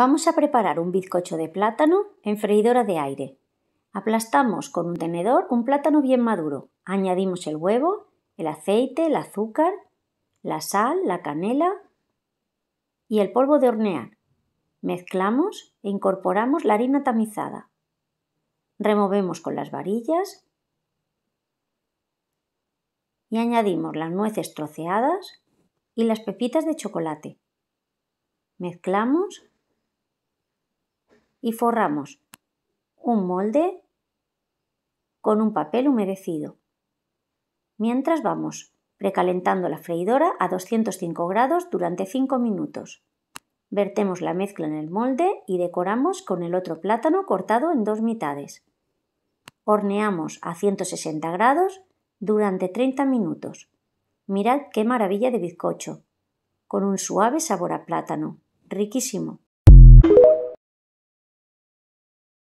Vamos a preparar un bizcocho de plátano en freidora de aire. Aplastamos con un tenedor un plátano bien maduro. Añadimos el huevo, el aceite, el azúcar, la sal, la canela y el polvo de hornear. Mezclamos e incorporamos la harina tamizada. Removemos con las varillas y añadimos las nueces troceadas y las pepitas de chocolate. Mezclamos y forramos un molde con un papel humedecido. Mientras vamos precalentando la freidora a 205 grados durante 5 minutos. Vertemos la mezcla en el molde y decoramos con el otro plátano cortado en dos mitades. Horneamos a 160 grados durante 30 minutos. Mirad qué maravilla de bizcocho, con un suave sabor a plátano, riquísimo.